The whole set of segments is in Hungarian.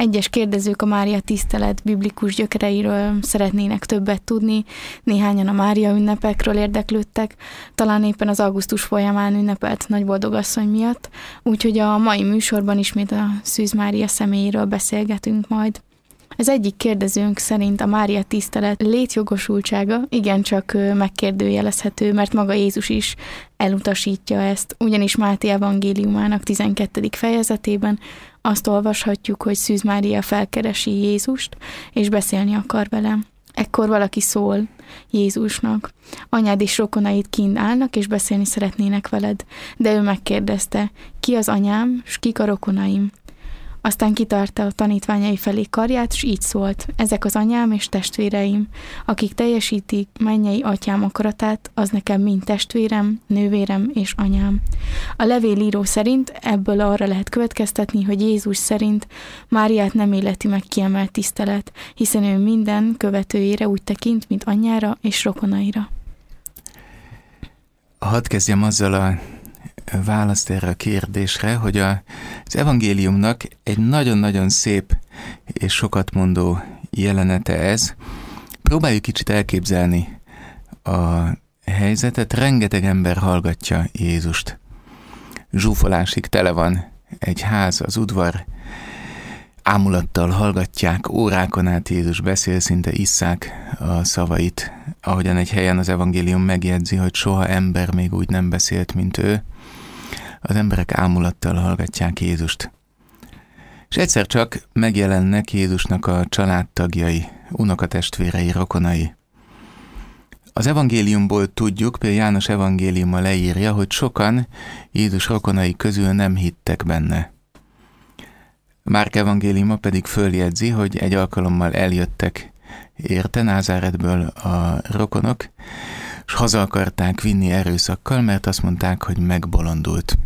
Egyes kérdezők a Mária tisztelet biblikus gyökereiről szeretnének többet tudni, néhányan a Mária ünnepekről érdeklődtek, talán éppen az augusztus folyamán ünnepelt boldogasszony miatt, úgyhogy a mai műsorban ismét a Szűz Mária személyéről beszélgetünk majd. Az egyik kérdezőnk szerint a Mária tisztelet létjogosultsága igencsak megkérdőjelezhető, mert maga Jézus is elutasítja ezt, ugyanis Máté evangéliumának 12. fejezetében azt olvashatjuk, hogy Szűz Mária felkeresi Jézust, és beszélni akar vele. Ekkor valaki szól Jézusnak. Anyád és rokonait kint állnak, és beszélni szeretnének veled. De ő megkérdezte, ki az anyám, és kik a rokonaim? Aztán kitartta a tanítványai felé karját, és így szólt, ezek az anyám és testvéreim, akik teljesítik mennyei atyám akaratát, az nekem mind testvérem, nővérem és anyám. A levél író szerint ebből arra lehet következtetni, hogy Jézus szerint Máriát nem életi meg kiemelt tisztelet, hiszen ő minden követőjére úgy tekint, mint anyjára és rokonaira. Hadd kezdjem azzal a választ erre a kérdésre, hogy a, az evangéliumnak egy nagyon-nagyon szép és sokat mondó jelenete ez. Próbáljuk kicsit elképzelni a helyzetet. Rengeteg ember hallgatja Jézust. Zsúfolásig tele van egy ház, az udvar, ámulattal hallgatják, órákon át Jézus beszél, szinte isszák a szavait, ahogyan egy helyen az evangélium megjegyzi, hogy soha ember még úgy nem beszélt, mint ő az emberek ámulattal hallgatják Jézust. És egyszer csak megjelennek Jézusnak a családtagjai, unokatestvérei, rokonai. Az evangéliumból tudjuk, például János evangéliuma leírja, hogy sokan Jézus rokonai közül nem hittek benne. Márk evangéliuma pedig följegyzi, hogy egy alkalommal eljöttek érte Názáretből a rokonok, és haza akarták vinni erőszakkal, mert azt mondták, hogy megbolondult.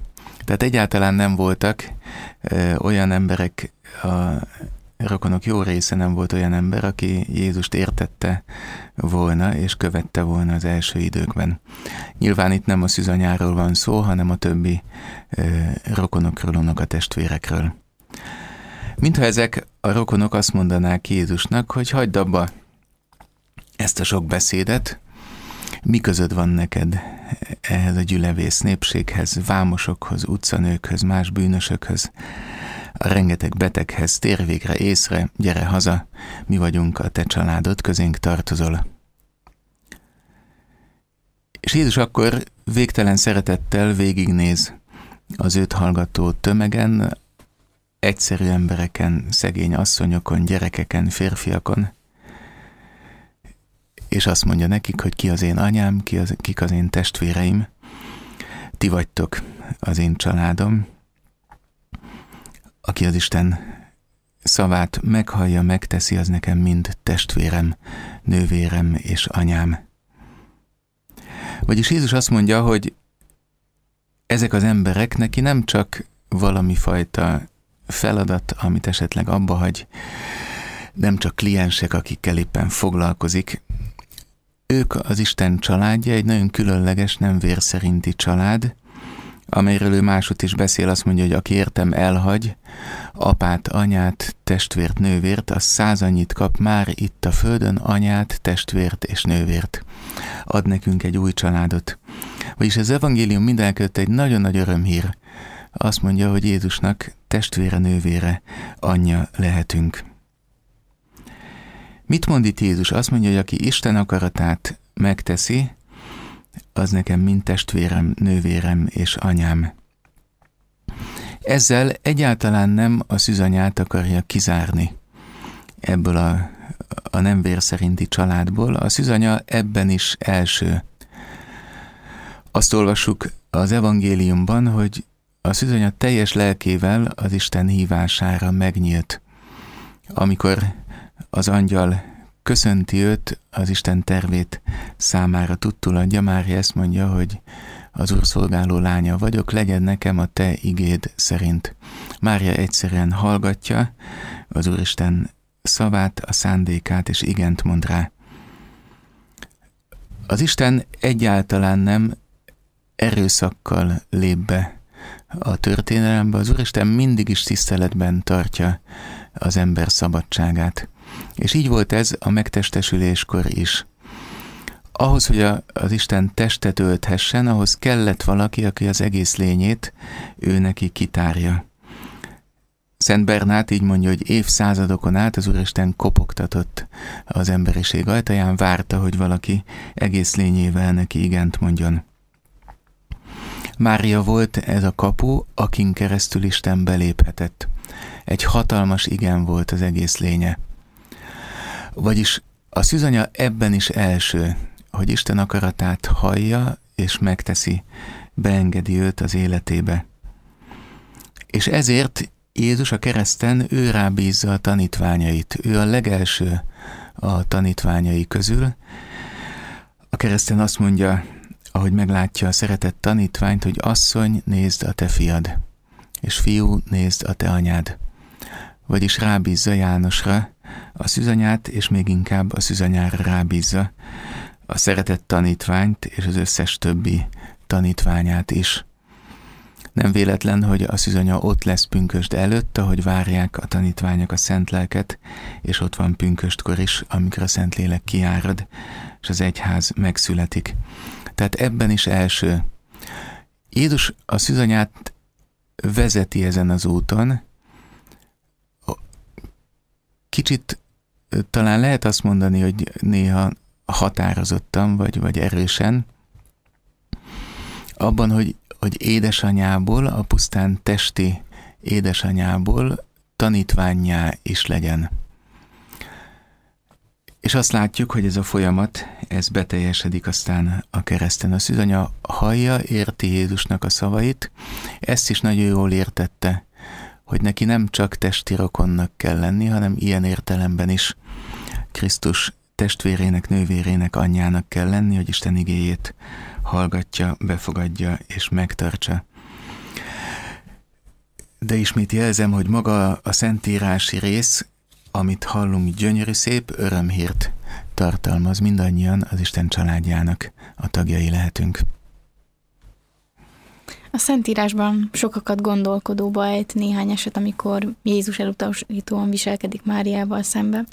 Tehát egyáltalán nem voltak ö, olyan emberek, a rokonok jó része nem volt olyan ember, aki Jézust értette volna és követte volna az első időkben. Nyilván itt nem a szüzanyáról van szó, hanem a többi ö, rokonokról, testvérekről. Mintha ezek a rokonok azt mondanák Jézusnak, hogy hagyd abba ezt a sok beszédet, mi között van neked ehhez a gyülevész népséghez, vámosokhoz, utcanőkhöz, más bűnösökhöz, a rengeteg beteghez, tér végre észre, gyere haza, mi vagyunk a te családod, közénk tartozol. És Jézus akkor végtelen szeretettel végignéz az őt hallgató tömegen, egyszerű embereken, szegény asszonyokon, gyerekeken, férfiakon, és azt mondja nekik, hogy ki az én anyám, ki az, kik az én testvéreim, ti vagytok az én családom, aki az Isten szavát meghallja, megteszi, az nekem mind testvérem, nővérem és anyám. Vagyis Jézus azt mondja, hogy ezek az emberek neki nem csak valami fajta feladat, amit esetleg abba hagy, nem csak kliensek, akikkel éppen foglalkozik, ők az Isten családja, egy nagyon különleges, nem vérszerinti család, amelyről ő másút is beszél, azt mondja, hogy aki értem elhagy, apát, anyát, testvért, nővért, az száz annyit kap már itt a földön, anyát, testvért és nővért. Ad nekünk egy új családot. Vagyis az evangélium mindenkött egy nagyon nagy örömhír. Azt mondja, hogy Jézusnak testvére, nővére, anyja lehetünk. Mit mond itt Jézus? Azt mondja, hogy aki Isten akaratát megteszi, az nekem mind testvérem, nővérem és anyám. Ezzel egyáltalán nem a szüzanyát akarja kizárni ebből a, a nem vér szerinti családból. A szüzanya ebben is első. Azt olvassuk az evangéliumban, hogy a szüzanya teljes lelkével az Isten hívására megnyílt. Amikor az angyal köszönti őt, az Isten tervét számára tudtul adja. Mária ezt mondja, hogy az Úr szolgáló lánya vagyok, legyen nekem a te igéd szerint. Mária egyszerűen hallgatja az Úristen szavát, a szándékát, és igent mond rá. Az Isten egyáltalán nem erőszakkal lép be a történelembe, az Úristen mindig is tiszteletben tartja az ember szabadságát. És így volt ez a megtestesüléskor is. Ahhoz, hogy a, az Isten testet ölthessen, ahhoz kellett valaki, aki az egész lényét ő neki kitárja. Szent Bernát így mondja, hogy évszázadokon át az Úristen kopogtatott az emberiség ajtaján, várta, hogy valaki egész lényével neki igent mondjon. Mária volt ez a kapu, akin keresztül Isten beléphetett. Egy hatalmas igen volt az egész lénye. Vagyis a szűzanya ebben is első, hogy Isten akaratát hallja és megteszi, beengedi őt az életébe. És ezért Jézus a kereszten ő rábízza a tanítványait. Ő a legelső a tanítványai közül. A kereszten azt mondja, ahogy meglátja a szeretett tanítványt, hogy asszony, nézd a te fiad, és fiú, nézd a te anyád. Vagyis rábízza Jánosra, a szüzanyát, és még inkább a szüzanyára rábízza a szeretett tanítványt és az összes többi tanítványát is. Nem véletlen, hogy a szüzanya ott lesz pünkösd előtt, ahogy várják a tanítványok a szent lelket, és ott van pünköstkor is, amikor a szent lélek kiárad, és az egyház megszületik. Tehát ebben is első. Jézus a szüzanyát vezeti ezen az úton, kicsit talán lehet azt mondani, hogy néha határozottan, vagy, vagy erősen, abban, hogy, hogy édesanyából, a pusztán testi édesanyából tanítványá is legyen. És azt látjuk, hogy ez a folyamat, ez beteljesedik aztán a kereszten. A szűzanya hallja, érti Jézusnak a szavait, ezt is nagyon jól értette hogy neki nem csak testi rokonnak kell lenni, hanem ilyen értelemben is Krisztus testvérének, nővérének, anyjának kell lenni, hogy Isten igéjét hallgatja, befogadja és megtartsa. De ismét jelzem, hogy maga a szentírási rész, amit hallunk, gyönyörű szép örömhírt tartalmaz, mindannyian az Isten családjának a tagjai lehetünk. A Szentírásban sokakat gondolkodóba ejt néhány eset, amikor Jézus elutasítóan viselkedik Máriával szembe.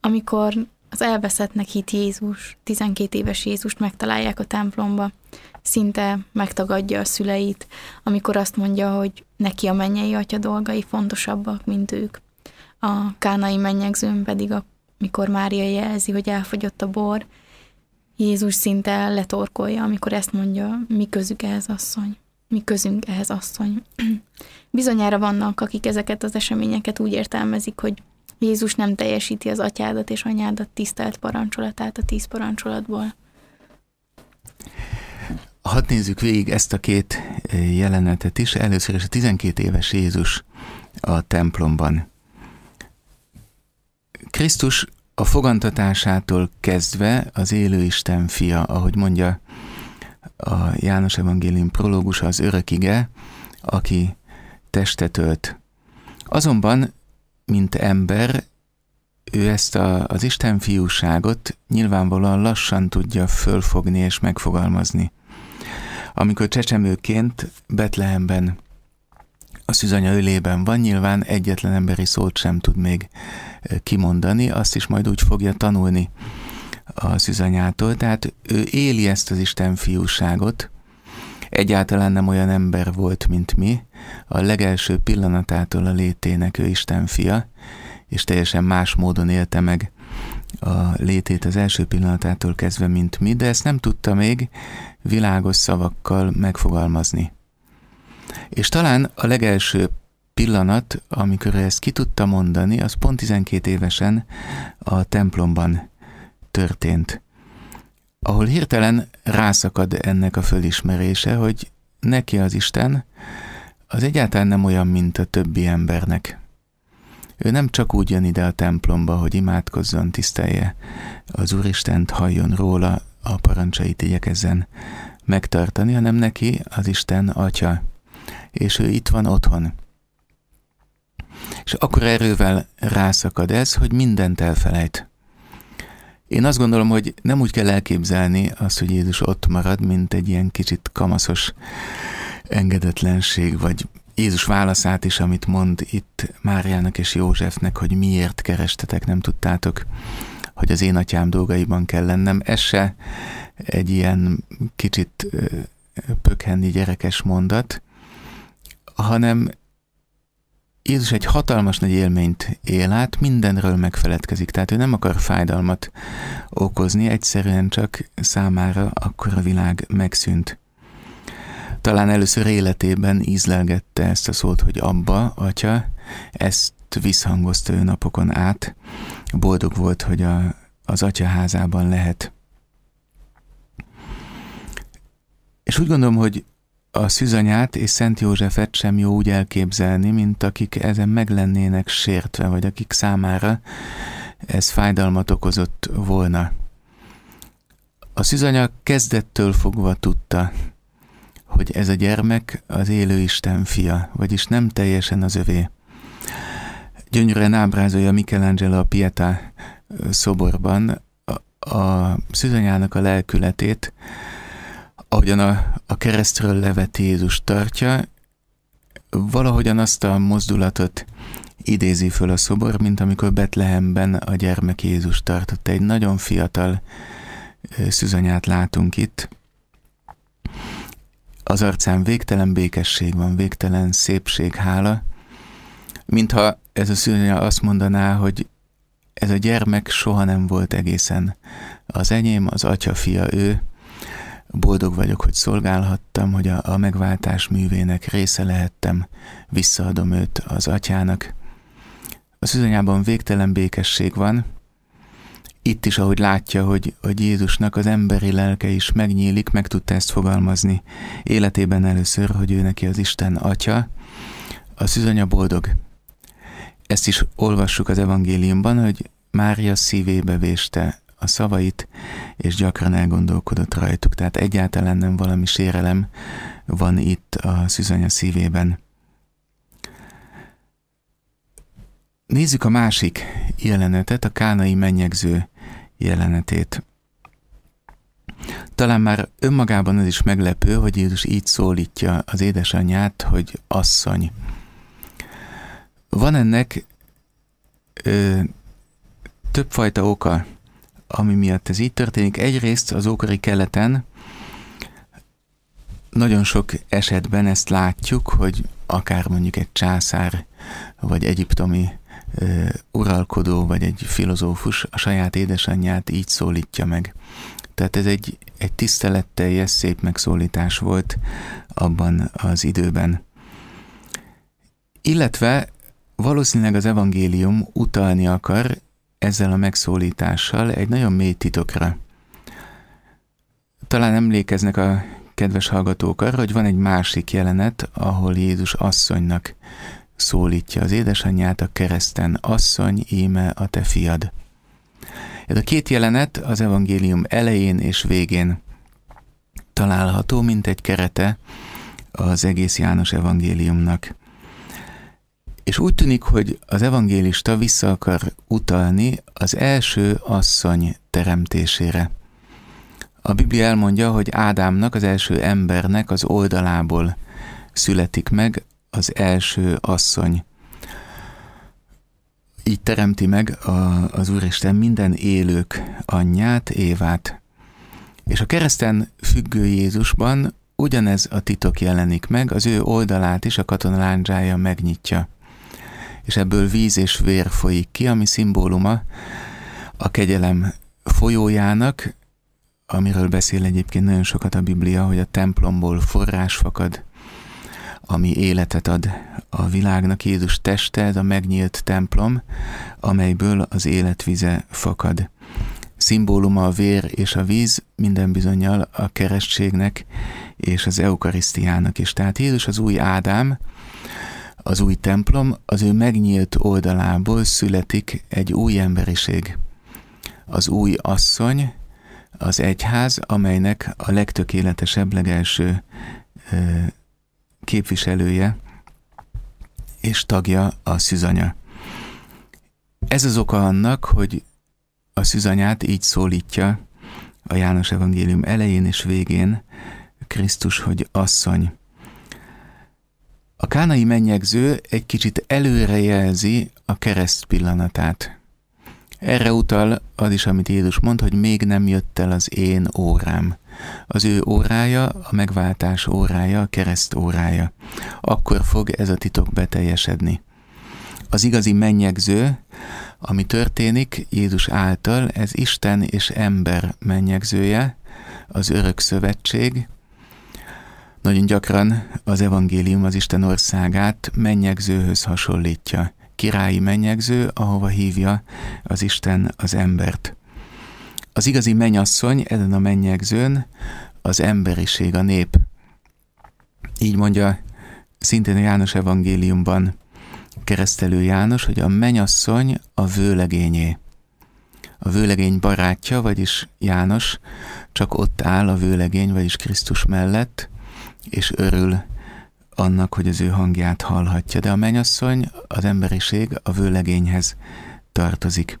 Amikor az elveszettnek hit Jézus, 12 éves Jézust megtalálják a templomba, szinte megtagadja a szüleit, amikor azt mondja, hogy neki a mennyei atya dolgai fontosabbak, mint ők. A kánai mennyegzőn pedig, amikor Mária jelzi, hogy elfogyott a bor, Jézus szinte letorkolja, amikor ezt mondja, mi közük ez asszony mi közünk ehhez asszony. Bizonyára vannak, akik ezeket az eseményeket úgy értelmezik, hogy Jézus nem teljesíti az atyádat és anyádat tisztelt parancsolatát a tíz parancsolatból. Hadd nézzük végig ezt a két eh, jelenetet is. Először is a 12 éves Jézus a templomban. Krisztus a fogantatásától kezdve az élő Isten fia, ahogy mondja a János Evangélium prológusa az örökige, aki testet ölt. Azonban, mint ember, ő ezt a, az Isten fiúságot nyilvánvalóan lassan tudja fölfogni és megfogalmazni. Amikor csecsemőként Betlehemben a szüzanya ölében van, nyilván egyetlen emberi szót sem tud még kimondani, azt is majd úgy fogja tanulni a szüzanyától, tehát ő éli ezt az Isten fiúságot, egyáltalán nem olyan ember volt, mint mi, a legelső pillanatától a létének ő Isten fia, és teljesen más módon élte meg a létét az első pillanatától kezdve, mint mi, de ezt nem tudta még világos szavakkal megfogalmazni. És talán a legelső pillanat, amikor ezt ki tudta mondani, az pont 12 évesen a templomban történt, ahol hirtelen rászakad ennek a fölismerése, hogy neki az Isten az egyáltalán nem olyan, mint a többi embernek. Ő nem csak úgy jön ide a templomba, hogy imádkozzon, tisztelje az Úristent, halljon róla, a parancsait igyekezzen megtartani, hanem neki az Isten atya, és ő itt van otthon. És akkor erővel rászakad ez, hogy mindent elfelejt. Én azt gondolom, hogy nem úgy kell elképzelni azt, hogy Jézus ott marad, mint egy ilyen kicsit kamaszos engedetlenség, vagy Jézus válaszát is, amit mond itt Máriának és Józsefnek, hogy miért kerestetek, nem tudtátok, hogy az én atyám dolgaiban kell lennem. Ez se egy ilyen kicsit pökhenni gyerekes mondat, hanem Jézus egy hatalmas nagy élményt él át, mindenről megfeledkezik, tehát ő nem akar fájdalmat okozni, egyszerűen csak számára akkor a világ megszűnt. Talán először életében ízlelgette ezt a szót, hogy abba, atya, ezt visszhangozta ő napokon át. Boldog volt, hogy a, az atya házában lehet. És úgy gondolom, hogy a szüzanyát és Szent Józsefet sem jó úgy elképzelni, mint akik ezen meg lennének sértve, vagy akik számára ez fájdalmat okozott volna. A szüzanya kezdettől fogva tudta, hogy ez a gyermek az élő Isten fia, vagyis nem teljesen az övé. Gyönyörűen ábrázolja Michelangelo a Pietà szoborban a, a szüzanyának a lelkületét, ahogyan a, a keresztről levet Jézus tartja, valahogyan azt a mozdulatot idézi föl a szobor, mint amikor Betlehemben a gyermek Jézus tartotta. Egy nagyon fiatal szüzanyát látunk itt. Az arcán végtelen békesség van, végtelen szépség, hála, mintha ez a szüzanya azt mondaná, hogy ez a gyermek soha nem volt egészen az enyém, az atya fia ő, Boldog vagyok, hogy szolgálhattam, hogy a, a megváltás művének része lehettem, visszaadom őt az atyának. A szüzanyában végtelen békesség van, itt is, ahogy látja, hogy, hogy Jézusnak az emberi lelke is megnyílik, meg tudta ezt fogalmazni életében először, hogy ő neki az Isten atya, a szüzanya boldog. Ezt is olvassuk az evangéliumban, hogy Mária szívébe véste a szavait, és gyakran elgondolkodott rajtuk, tehát egyáltalán nem valami sérelem van itt a szüzanya szívében. Nézzük a másik jelenetet, a kánai mennyegző jelenetét. Talán már önmagában az is meglepő, hogy Jézus így szólítja az édesanyját, hogy asszony. Van ennek ö, többfajta oka ami miatt ez így történik. Egyrészt az ókori keleten nagyon sok esetben ezt látjuk, hogy akár mondjuk egy császár, vagy egyiptomi ö, uralkodó, vagy egy filozófus a saját édesanyját így szólítja meg. Tehát ez egy, egy tiszteletteljes, szép megszólítás volt abban az időben. Illetve valószínűleg az evangélium utalni akar ezzel a megszólítással egy nagyon mély titokra. Talán emlékeznek a kedves hallgatók arra, hogy van egy másik jelenet, ahol Jézus asszonynak szólítja az édesanyját a kereszten, asszony, íme a te fiad. Ez a két jelenet az evangélium elején és végén található, mint egy kerete az egész János evangéliumnak. És úgy tűnik, hogy az evangélista vissza akar utalni az első asszony teremtésére. A Biblia elmondja, hogy Ádámnak, az első embernek az oldalából születik meg az első asszony. Így teremti meg a, az Úristen minden élők anyját, Évát. És a kereszten függő Jézusban ugyanez a titok jelenik meg, az ő oldalát is a katonalándzsája megnyitja és ebből víz és vér folyik ki, ami szimbóluma a kegyelem folyójának, amiről beszél egyébként nagyon sokat a Biblia, hogy a templomból forrás fakad, ami életet ad a világnak. Jézus teste, ez a megnyílt templom, amelyből az életvize fakad. Szimbóluma a vér és a víz minden bizonyal a keresztségnek és az eukarisztiának is. Tehát Jézus az új Ádám, az új templom, az ő megnyílt oldalából születik egy új emberiség. Az új asszony, az egyház, amelynek a legtökéletesebb, legelső képviselője és tagja a szüzanya. Ez az oka annak, hogy a szüzanyát így szólítja a János Evangélium elején és végén Krisztus, hogy asszony. A kánai mennyegző egy kicsit előrejelzi a kereszt pillanatát. Erre utal az is, amit Jézus mond, hogy még nem jött el az én órám. Az ő órája, a megváltás órája, a kereszt órája. Akkor fog ez a titok beteljesedni. Az igazi mennyegző, ami történik Jézus által, ez Isten és ember mennyegzője, az örök szövetség, nagyon gyakran az evangélium az Isten országát mennyegzőhöz hasonlítja. Királyi mennyegző, ahova hívja az Isten az embert. Az igazi mennyasszony ezen a mennyegzőn az emberiség, a nép. Így mondja szintén János evangéliumban keresztelő János, hogy a menyasszony a vőlegényé. A vőlegény barátja, vagyis János, csak ott áll a vőlegény, vagyis Krisztus mellett, és örül annak, hogy az ő hangját hallhatja. De a mennyasszony, az emberiség a vőlegényhez tartozik.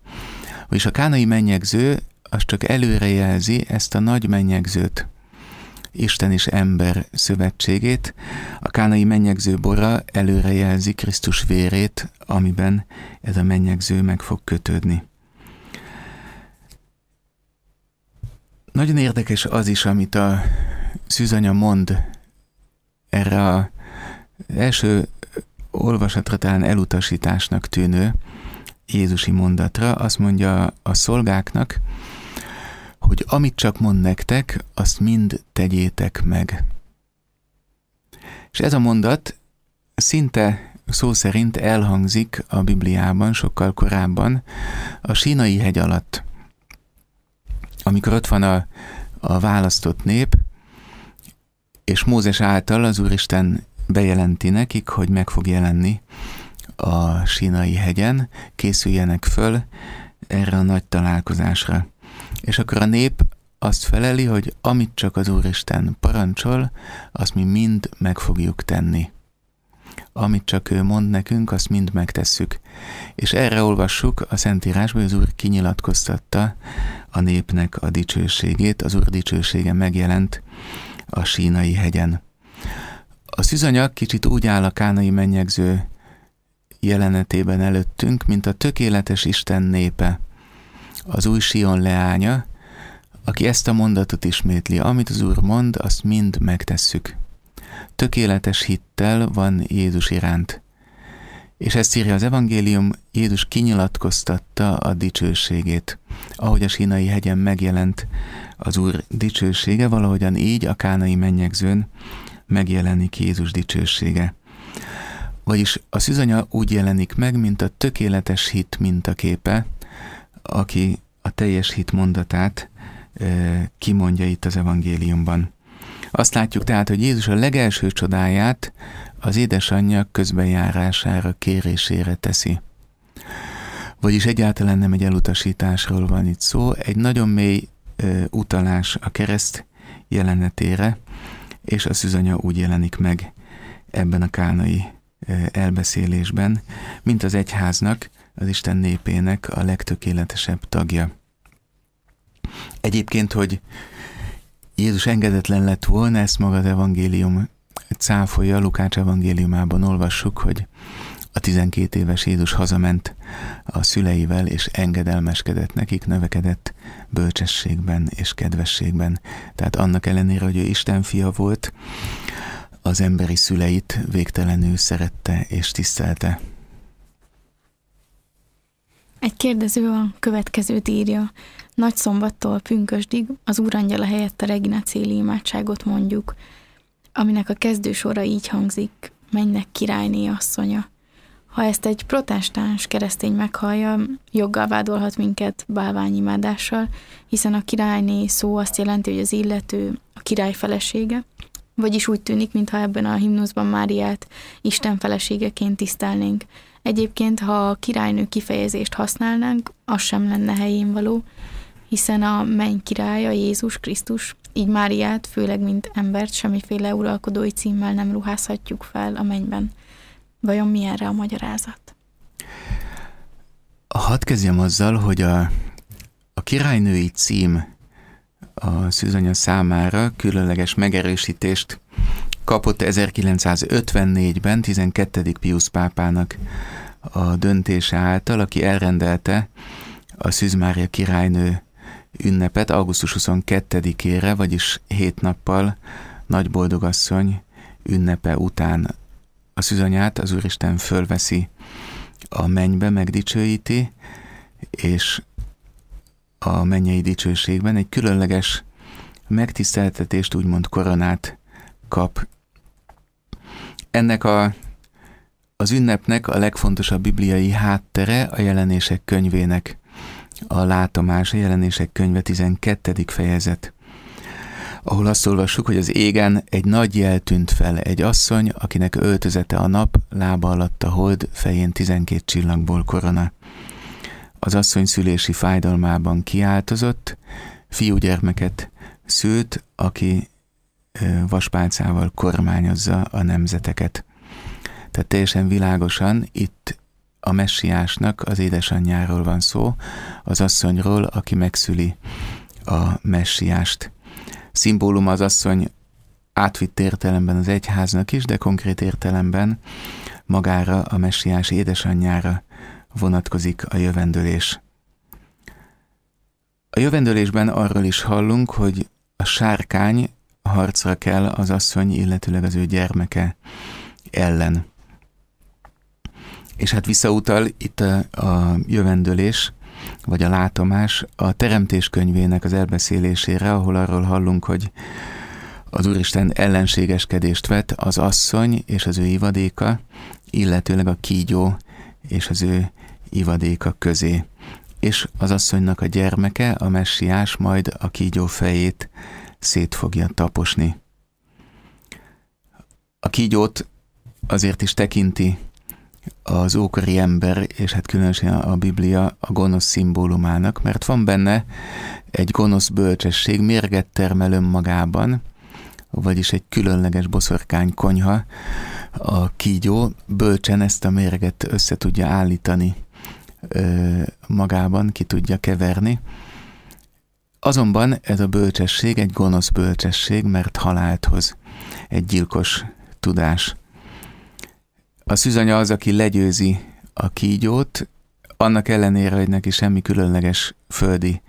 És a kánai mennyegző az csak előrejelzi ezt a nagy mennyegzőt, Isten és ember szövetségét. A kánai mennyegző bora előrejelzi Krisztus vérét, amiben ez a mennyegző meg fog kötődni. Nagyon érdekes az is, amit a Szűzanya mond erre a első olvasatra talán elutasításnak tűnő Jézusi mondatra, azt mondja a szolgáknak, hogy amit csak mond nektek, azt mind tegyétek meg. És ez a mondat szinte szó szerint elhangzik a Bibliában sokkal korábban, a sínai hegy alatt. Amikor ott van a, a választott nép, és Mózes által az Úristen bejelenti nekik, hogy meg fog jelenni a sínai hegyen, készüljenek föl erre a nagy találkozásra. És akkor a nép azt feleli, hogy amit csak az Úristen parancsol, azt mi mind meg fogjuk tenni. Amit csak ő mond nekünk, azt mind megtesszük. És erre olvassuk a Szentírásban, hogy az Úr kinyilatkoztatta a népnek a dicsőségét, az Úr dicsősége megjelent a sínai hegyen. A szűzanyag kicsit úgy áll a kánai mennyegző jelenetében előttünk, mint a tökéletes Isten népe, az új Sion leánya, aki ezt a mondatot ismétli, amit az Úr mond, azt mind megtesszük. Tökéletes hittel van Jézus iránt. És ezt írja az evangélium, Jézus kinyilatkoztatta a dicsőségét, ahogy a sínai hegyen megjelent az Úr dicsősége, valahogyan így a kánai mennyegzőn megjelenik Jézus dicsősége. Vagyis a szűzanya úgy jelenik meg, mint a tökéletes hit mintaképe, aki a teljes hit mondatát e, kimondja itt az evangéliumban. Azt látjuk tehát, hogy Jézus a legelső csodáját az édesanyja közbenjárására, kérésére teszi. Vagyis egyáltalán nem egy elutasításról van itt szó, egy nagyon mély utalás a kereszt jelenetére, és a szüzanya úgy jelenik meg ebben a kánai elbeszélésben, mint az egyháznak, az Isten népének a legtökéletesebb tagja. Egyébként, hogy Jézus engedetlen lett volna, ezt maga az evangélium cáfolja, Lukács evangéliumában olvassuk, hogy a 12 éves Jézus hazament a szüleivel, és engedelmeskedett nekik, növekedett bölcsességben és kedvességben. Tehát annak ellenére, hogy ő Isten fia volt, az emberi szüleit végtelenül szerette és tisztelte. Egy kérdező a következőt írja. Nagy szombattól pünkösdig az úrangyala helyett a Regina céli imádságot mondjuk, aminek a kezdősora így hangzik, mennek királyné asszonya. Ha ezt egy protestáns keresztény meghallja, joggal vádolhat minket bálványimádással, hiszen a királyné szó azt jelenti, hogy az illető a király felesége, vagyis úgy tűnik, mintha ebben a himnuszban Máriát Isten feleségeként tisztelnénk. Egyébként, ha a királynő kifejezést használnánk, az sem lenne helyén való, hiszen a menny királya Jézus Krisztus, így Máriát, főleg mint embert, semmiféle uralkodói címmel nem ruházhatjuk fel a mennyben. Vajon mi erre a magyarázat? Hadd kezdjem azzal, hogy a, a királynői cím a szűzanya számára különleges megerősítést kapott 1954-ben 12. Pius pápának a döntése által, aki elrendelte a szűzmária királynő ünnepet augusztus 22-ére, vagyis hét nappal Nagyboldogasszony ünnepe után a szüzanyát az Úristen fölveszi a mennybe, megdicsőíti, és a mennyei dicsőségben egy különleges megtiszteltetést, úgymond koronát kap. Ennek a, az ünnepnek a legfontosabb bibliai háttere a jelenések könyvének a látomás, a jelenések könyve 12. fejezet ahol azt olvassuk, hogy az égen egy nagy jel tűnt fel, egy asszony, akinek öltözete a nap, lába alatt a hold, fején tizenkét csillagból korona. Az asszony szülési fájdalmában kiáltozott, fiúgyermeket szült, aki vaspálcával kormányozza a nemzeteket. Tehát teljesen világosan itt a messiásnak az édesanyjáról van szó, az asszonyról, aki megszüli a messiást szimbóluma az asszony átvitt értelemben az egyháznak is, de konkrét értelemben magára, a messiás édesanyjára vonatkozik a jövendőlés. A jövendőlésben arról is hallunk, hogy a sárkány harcra kell az asszony, illetőleg az ő gyermeke ellen. És hát visszautal itt a, a jövendőlés vagy a látomás a Teremtés könyvének az elbeszélésére, ahol arról hallunk, hogy az Úristen ellenségeskedést vet az asszony és az ő ivadéka, illetőleg a kígyó és az ő ivadéka közé. És az asszonynak a gyermeke, a messiás majd a kígyó fejét szét fogja taposni. A kígyót azért is tekinti az ókori ember, és hát különösen a Biblia a gonosz szimbólumának, mert van benne egy gonosz bölcsesség, mérget termel önmagában, vagyis egy különleges boszorkány konyha, a kígyó bölcsen ezt a mérget össze tudja állítani ö, magában, ki tudja keverni. Azonban ez a bölcsesség egy gonosz bölcsesség, mert halált hoz, egy gyilkos tudás. A szüzanya az, aki legyőzi a kígyót, annak ellenére, hogy neki semmi különleges földi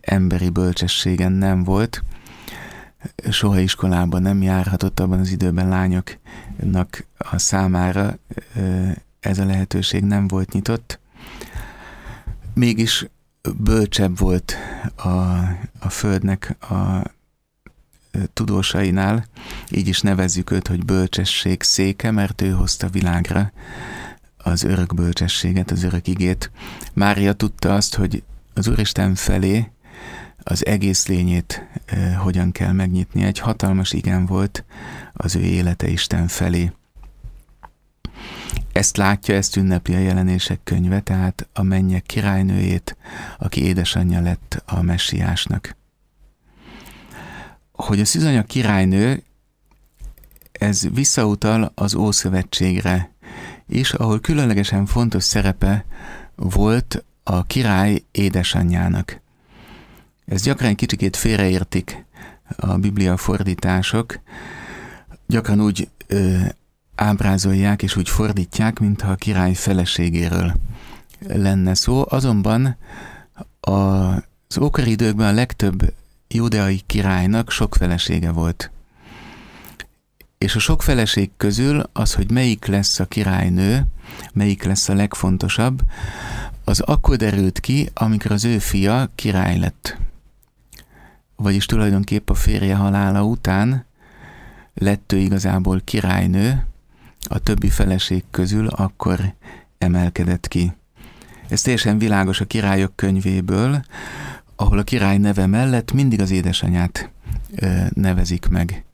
emberi bölcsességen nem volt, soha iskolában nem járhatott abban az időben lányoknak a számára ez a lehetőség nem volt nyitott. Mégis bölcsebb volt a, a földnek a tudósainál, így is nevezzük őt, hogy bölcsesség széke, mert ő hozta világra az örök bölcsességet, az örök igét. Mária tudta azt, hogy az Úristen felé az egész lényét e, hogyan kell megnyitni. Egy hatalmas igen volt az ő élete Isten felé. Ezt látja, ezt ünnepli a jelenések könyve, tehát a mennyek királynőjét, aki édesanyja lett a messiásnak hogy a szűzanya királynő ez visszautal az Ószövetségre és ahol különlegesen fontos szerepe volt a király édesanyjának. Ez gyakran kicsikét félreértik a biblia fordítások, gyakran úgy ö, ábrázolják és úgy fordítják, mintha a király feleségéről lenne szó, azonban az ókori időkben a legtöbb judeai királynak sok felesége volt. És a sok feleség közül az, hogy melyik lesz a királynő, melyik lesz a legfontosabb, az akkor derült ki, amikor az ő fia király lett. Vagyis tulajdonképp a férje halála után lett ő igazából királynő, a többi feleség közül akkor emelkedett ki. Ez teljesen világos a királyok könyvéből, ahol a király neve mellett mindig az édesanyát nevezik meg.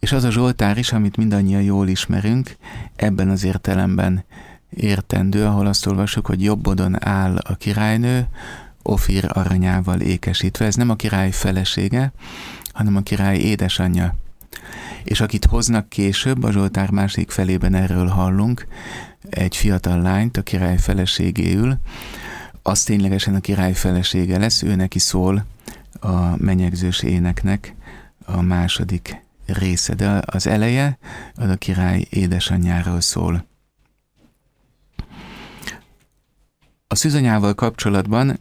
És az a Zsoltár is, amit mindannyian jól ismerünk, ebben az értelemben értendő, ahol azt olvasok, hogy jobbodon áll a királynő, Ofir aranyával ékesítve. Ez nem a király felesége, hanem a király édesanyja. És akit hoznak később, a Zsoltár másik felében erről hallunk, egy fiatal lányt a király feleségéül, az ténylegesen a király felesége lesz, ő neki szól a menyegzős éneknek a második része, de az eleje az a király édesanyjáról szól. A szüzanyával kapcsolatban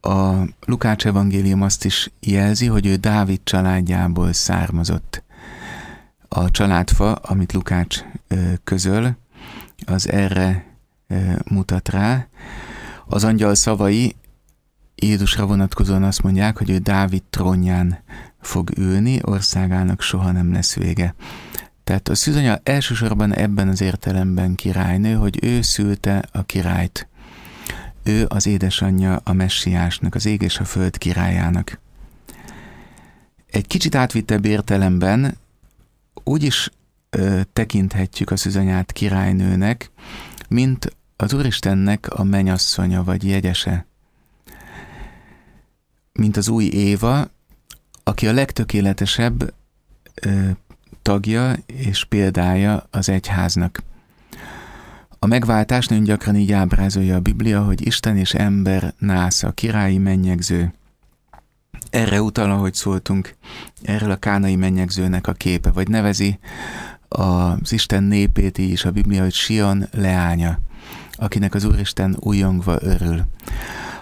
a Lukács evangélium azt is jelzi, hogy ő Dávid családjából származott. A családfa, amit Lukács közöl, az erre mutat rá, az angyal szavai Jézusra vonatkozóan azt mondják, hogy ő Dávid trónján fog ülni, országának soha nem lesz vége. Tehát a szűzanya elsősorban ebben az értelemben királynő, hogy ő szülte a királyt. Ő az édesanyja a messiásnak, az ég és a föld királyának. Egy kicsit átvittebb értelemben úgy is ö, tekinthetjük a szüzanyát királynőnek, mint az Úristennek a menyasszonya vagy jegyese. Mint az új Éva, aki a legtökéletesebb ö, tagja és példája az egyháznak. A megváltás nagyon gyakran így ábrázolja a Biblia, hogy Isten és ember násza, királyi mennyegző. Erre utal, ahogy szóltunk, erről a kánai mennyegzőnek a képe, vagy nevezi az Isten népét így is a Biblia, hogy Sion leánya akinek az Úristen újongva örül.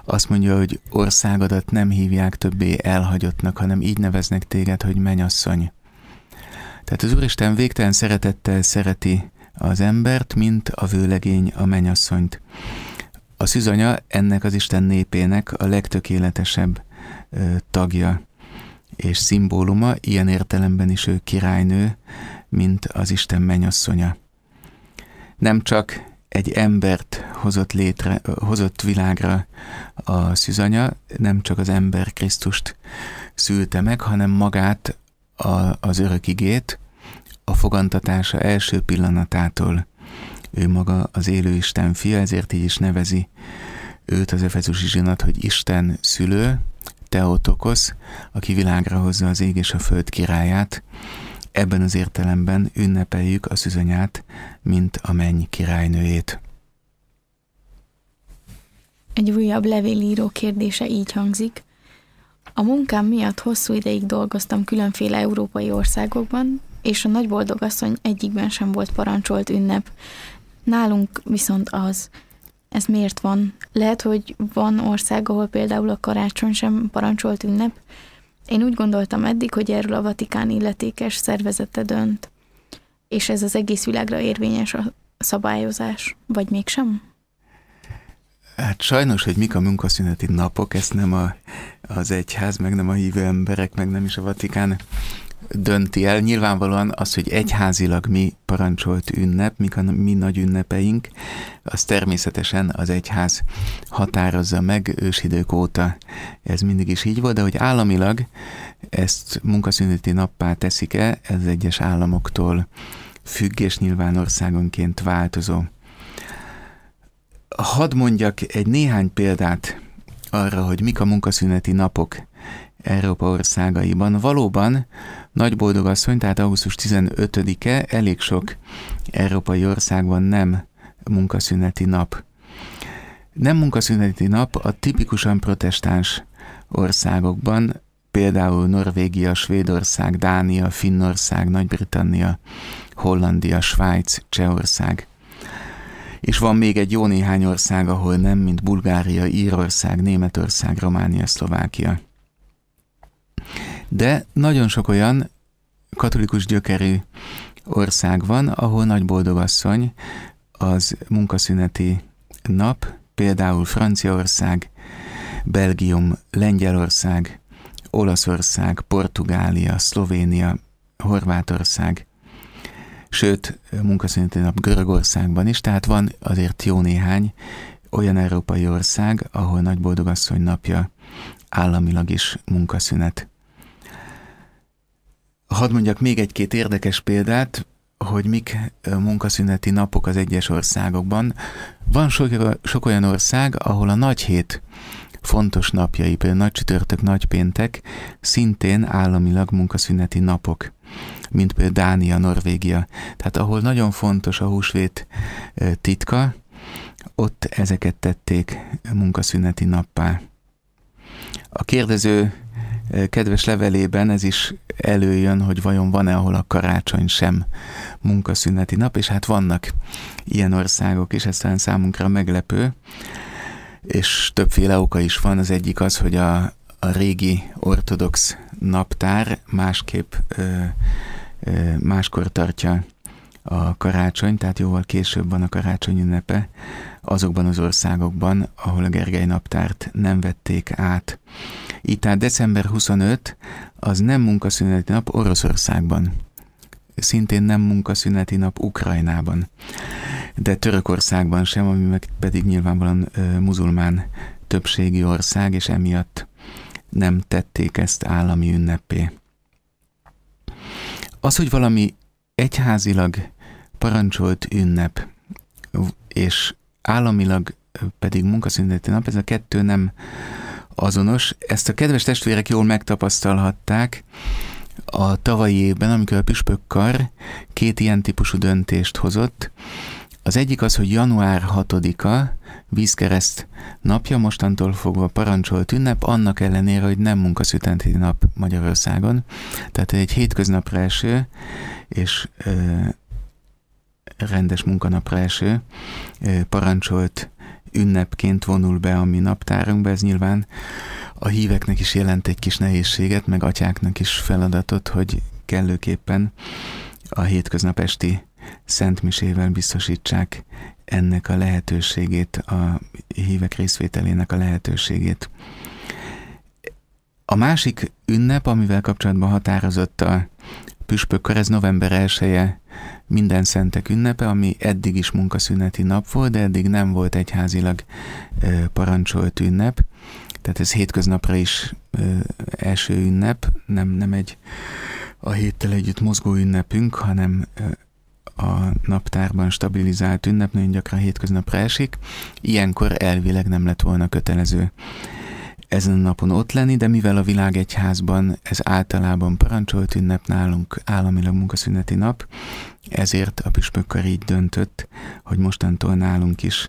Azt mondja, hogy országodat nem hívják többé elhagyottnak, hanem így neveznek téged, hogy menyasszony. Tehát az Úristen végtelen szeretettel szereti az embert, mint a vőlegény a menyasszonyt. A szűzanya ennek az Isten népének a legtökéletesebb ö, tagja és szimbóluma, ilyen értelemben is ő királynő, mint az Isten menyasszonya. Nem csak egy embert hozott, létre, hozott világra a szűzanya, nem csak az ember Krisztust szülte meg, hanem magát, a, az örök igét, a fogantatása első pillanatától. Ő maga az élő Isten fia, ezért így is nevezi őt az Efezusi zsinat, hogy Isten szülő, Teotokosz, aki világra hozza az ég és a föld királyát, Ebben az értelemben ünnepeljük a szüzanyát, mint a menny királynőjét. Egy újabb levélíró kérdése így hangzik. A munkám miatt hosszú ideig dolgoztam különféle európai országokban, és a boldogasszony egyikben sem volt parancsolt ünnep. Nálunk viszont az. Ez miért van? Lehet, hogy van ország, ahol például a karácsony sem parancsolt ünnep, én úgy gondoltam eddig, hogy erről a Vatikán illetékes szervezete dönt. És ez az egész világra érvényes a szabályozás, vagy mégsem? Hát sajnos, hogy mik a munkaszüneti napok, ezt nem a, az egyház, meg nem a hívő emberek, meg nem is a Vatikán dönti el. Nyilvánvalóan az, hogy egyházilag mi parancsolt ünnep, mik a mi nagy ünnepeink, az természetesen az egyház határozza meg ősidők óta. Ez mindig is így volt, de hogy államilag ezt munkaszüneti nappá teszik-e, ez egyes államoktól függ, és nyilván országonként változó. Hadd mondjak egy néhány példát arra, hogy mik a munkaszüneti napok Európa országaiban. Valóban nagy boldog asszony, tehát augusztus 15-e elég sok európai országban nem munkaszüneti nap. Nem munkaszüneti nap a tipikusan protestáns országokban, például Norvégia, Svédország, Dánia, Finnország, Nagy-Britannia, Hollandia, Svájc, Csehország. És van még egy jó néhány ország, ahol nem, mint Bulgária, Írország, Németország, Románia, Szlovákia. De nagyon sok olyan katolikus gyökerű ország van, ahol nagy boldogasszony az munkaszüneti nap, például Franciaország, Belgium, Lengyelország, Olaszország, Portugália, Szlovénia, Horvátország, sőt, munkaszüneti nap Görögországban is, tehát van azért jó néhány olyan európai ország, ahol nagy boldogasszony napja államilag is munkaszünet. Hadd mondjak még egy-két érdekes példát, hogy mik munkaszüneti napok az egyes országokban. Van sok, sok olyan ország, ahol a nagy hét fontos napjai, például nagy csütörtök, nagy péntek, szintén államilag munkaszüneti napok, mint például Dánia, Norvégia. Tehát ahol nagyon fontos a húsvét titka, ott ezeket tették munkaszüneti nappá. A kérdező kedves levelében ez is előjön, hogy vajon van-e, ahol a karácsony sem munkaszüneti nap, és hát vannak ilyen országok is, ez talán számunkra meglepő, és többféle oka is van. Az egyik az, hogy a, a régi ortodox naptár másképp ö, ö, máskor tartja a karácsony, tehát jóval később van a karácsony ünnepe azokban az országokban, ahol a Gergely naptárt nem vették át. Így tehát december 25 az nem munkaszüneti nap Oroszországban. Szintén nem munkaszüneti nap Ukrajnában. De Törökországban sem, ami meg pedig nyilvánvalóan muzulmán többségi ország, és emiatt nem tették ezt állami ünnepé. Az, hogy valami egyházilag parancsolt ünnep, és államilag pedig munkaszüneti nap, ez a kettő nem azonos. Ezt a kedves testvérek jól megtapasztalhatták a tavalyi évben, amikor a püspökkar két ilyen típusú döntést hozott. Az egyik az, hogy január 6-a, vízkereszt napja, mostantól fogva parancsolt ünnep, annak ellenére, hogy nem munkaszütenti nap Magyarországon. Tehát egy hétköznapra eső, és ö, rendes munkanapra eső ö, parancsolt ünnepként vonul be a mi naptárunkba, ez nyilván a híveknek is jelent egy kis nehézséget, meg atyáknak is feladatot, hogy kellőképpen a hétköznap esti szentmisével biztosítsák ennek a lehetőségét, a hívek részvételének a lehetőségét. A másik ünnep, amivel kapcsolatban határozott a püspökkor, ez november 1 minden szentek ünnepe, ami eddig is munkaszüneti nap volt, de eddig nem volt egyházilag parancsolt ünnep. Tehát ez hétköznapra is első ünnep, nem, nem egy a héttel együtt mozgó ünnepünk, hanem a naptárban stabilizált ünnep, nagyon gyakran hétköznapra esik. Ilyenkor elvileg nem lett volna kötelező ezen a napon ott lenni, de mivel a világegyházban ez általában parancsolt ünnep nálunk államilag munkaszüneti nap, ezért a püspökkör így döntött, hogy mostantól nálunk is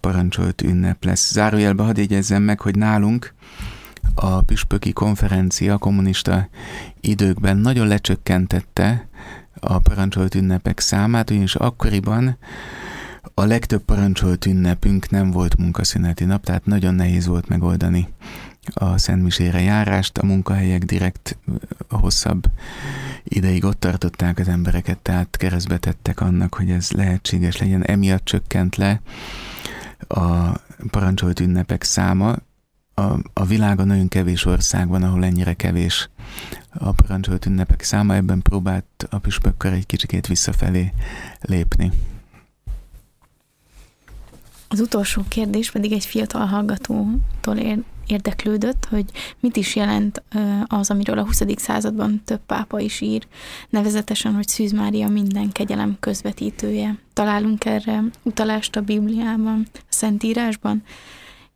parancsolt ünnep lesz. Zárójelbe hadd jegyezzem meg, hogy nálunk a püspöki konferencia kommunista időkben nagyon lecsökkentette a parancsolt ünnepek számát, ugyanis akkoriban a legtöbb parancsolt ünnepünk nem volt munkaszüneti nap, tehát nagyon nehéz volt megoldani a Szentmisére járást, a munkahelyek direkt hosszabb ideig ott tartották az embereket, tehát keresztbe tettek annak, hogy ez lehetséges legyen. Emiatt csökkent le a parancsolt ünnepek száma. A, a világon nagyon kevés ország van, ahol ennyire kevés a parancsolt ünnepek száma, ebben próbált a püspökkör egy kicsikét visszafelé lépni. Az utolsó kérdés pedig egy fiatal hallgatótól ér, érdeklődött, hogy mit is jelent az, amiről a 20. században több pápa is ír, nevezetesen, hogy Szűz Mária minden kegyelem közvetítője. Találunk erre utalást a Bibliában, a Szentírásban?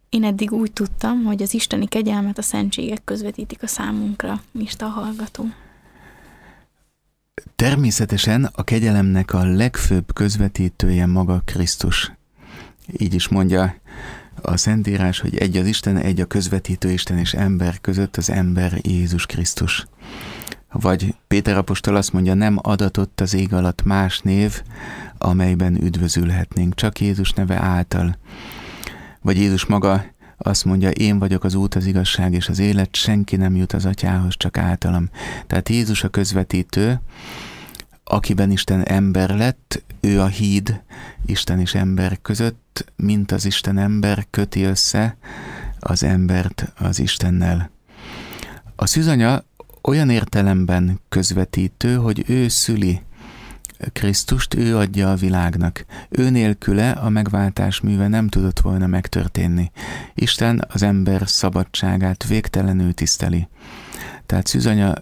Én eddig úgy tudtam, hogy az isteni kegyelmet a szentségek közvetítik a számunkra, Mista a hallgató. Természetesen a kegyelemnek a legfőbb közvetítője maga Krisztus. Így is mondja a Szentírás, hogy egy az Isten, egy a közvetítő Isten és ember között az ember Jézus Krisztus. Vagy Péter apostol azt mondja, nem adatott az ég alatt más név, amelyben üdvözülhetnénk, csak Jézus neve által. Vagy Jézus maga azt mondja, én vagyok az út, az igazság és az élet, senki nem jut az atyához, csak általam. Tehát Jézus a közvetítő, akiben Isten ember lett, ő a híd Isten és ember között, mint az Isten ember köti össze az embert az Istennel. A szűzanya olyan értelemben közvetítő, hogy ő szüli Krisztust, ő adja a világnak. Ő nélküle a megváltás műve nem tudott volna megtörténni. Isten az ember szabadságát végtelenül tiszteli. Tehát szűzanya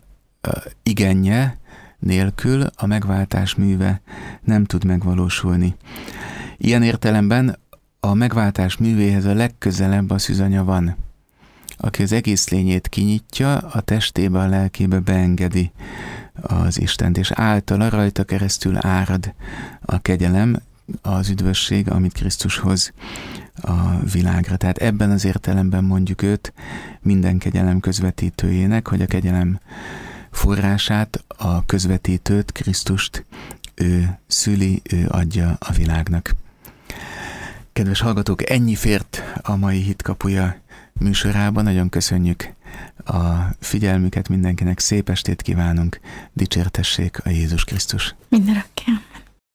igenje, nélkül a megváltás műve nem tud megvalósulni. Ilyen értelemben a megváltás művéhez a legközelebb a szüzanya van, aki az egész lényét kinyitja, a testébe, a lelkébe beengedi az Istent, és általa rajta keresztül árad a kegyelem, az üdvösség, amit Krisztus hoz a világra. Tehát ebben az értelemben mondjuk őt minden kegyelem közvetítőjének, hogy a kegyelem forrását, a közvetítőt, Krisztust ő szüli, ő adja a világnak. Kedves hallgatók, ennyi fért a mai hitkapuja műsorában. Nagyon köszönjük a figyelmüket mindenkinek. Szép estét kívánunk. Dicsértessék a Jézus Krisztus. Mindenekkel.